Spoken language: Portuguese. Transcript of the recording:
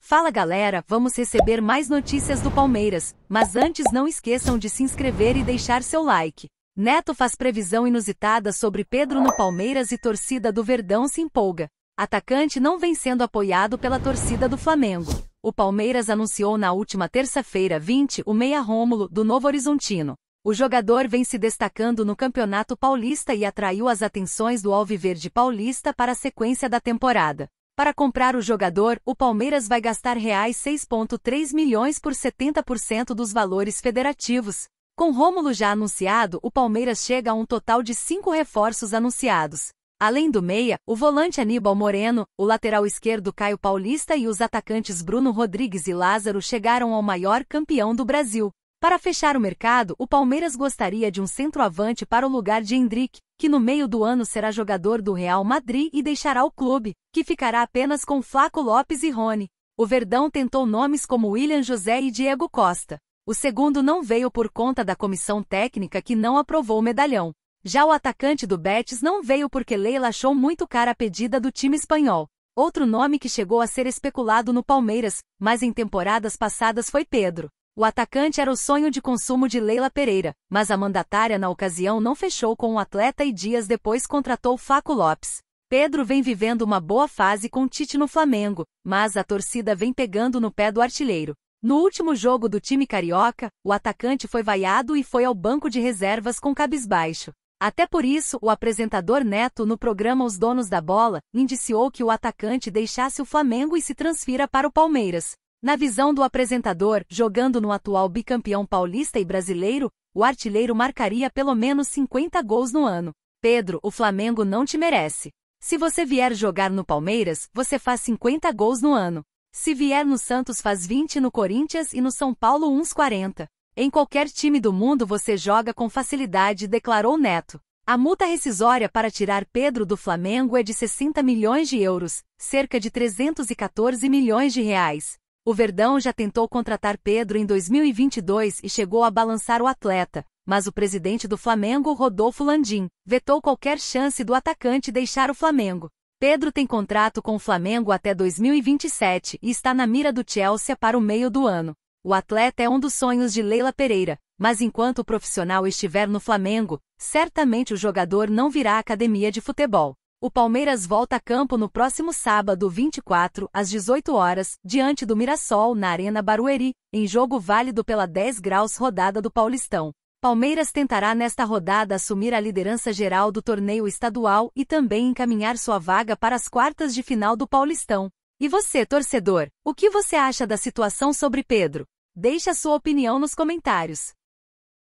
Fala galera, vamos receber mais notícias do Palmeiras, mas antes não esqueçam de se inscrever e deixar seu like. Neto faz previsão inusitada sobre Pedro no Palmeiras e torcida do Verdão se empolga. Atacante não vem sendo apoiado pela torcida do Flamengo. O Palmeiras anunciou na última terça-feira 20 o meia Rômulo do Novo Horizontino, o jogador vem se destacando no Campeonato Paulista e atraiu as atenções do Alviverde Paulista para a sequência da temporada. Para comprar o jogador, o Palmeiras vai gastar reais 6,3 milhões por 70% dos valores federativos. Com Rômulo já anunciado, o Palmeiras chega a um total de cinco reforços anunciados. Além do meia, o volante Aníbal Moreno, o lateral esquerdo Caio Paulista e os atacantes Bruno Rodrigues e Lázaro chegaram ao maior campeão do Brasil. Para fechar o mercado, o Palmeiras gostaria de um centroavante para o lugar de Hendrick, que no meio do ano será jogador do Real Madrid e deixará o clube, que ficará apenas com Flaco Lopes e Rony. O Verdão tentou nomes como William José e Diego Costa. O segundo não veio por conta da comissão técnica que não aprovou o medalhão. Já o atacante do Betis não veio porque Leila achou muito cara a pedida do time espanhol. Outro nome que chegou a ser especulado no Palmeiras, mas em temporadas passadas foi Pedro. O atacante era o sonho de consumo de Leila Pereira, mas a mandatária na ocasião não fechou com o atleta e dias depois contratou Faco Lopes. Pedro vem vivendo uma boa fase com Tite no Flamengo, mas a torcida vem pegando no pé do artilheiro. No último jogo do time carioca, o atacante foi vaiado e foi ao banco de reservas com cabisbaixo. Até por isso, o apresentador Neto no programa Os Donos da Bola indiciou que o atacante deixasse o Flamengo e se transfira para o Palmeiras. Na visão do apresentador, jogando no atual bicampeão paulista e brasileiro, o artilheiro marcaria pelo menos 50 gols no ano. Pedro, o Flamengo não te merece. Se você vier jogar no Palmeiras, você faz 50 gols no ano. Se vier no Santos, faz 20 no Corinthians e no São Paulo, uns 40. Em qualquer time do mundo você joga com facilidade, declarou Neto. A multa rescisória para tirar Pedro do Flamengo é de 60 milhões de euros, cerca de 314 milhões de reais. O Verdão já tentou contratar Pedro em 2022 e chegou a balançar o atleta, mas o presidente do Flamengo, Rodolfo Landim, vetou qualquer chance do atacante deixar o Flamengo. Pedro tem contrato com o Flamengo até 2027 e está na mira do Chelsea para o meio do ano. O atleta é um dos sonhos de Leila Pereira, mas enquanto o profissional estiver no Flamengo, certamente o jogador não virá à academia de futebol. O Palmeiras volta a campo no próximo sábado, 24, às 18 horas, diante do Mirassol, na Arena Barueri, em jogo válido pela 10 graus rodada do Paulistão. Palmeiras tentará nesta rodada assumir a liderança geral do torneio estadual e também encaminhar sua vaga para as quartas de final do Paulistão. E você, torcedor, o que você acha da situação sobre Pedro? Deixe a sua opinião nos comentários.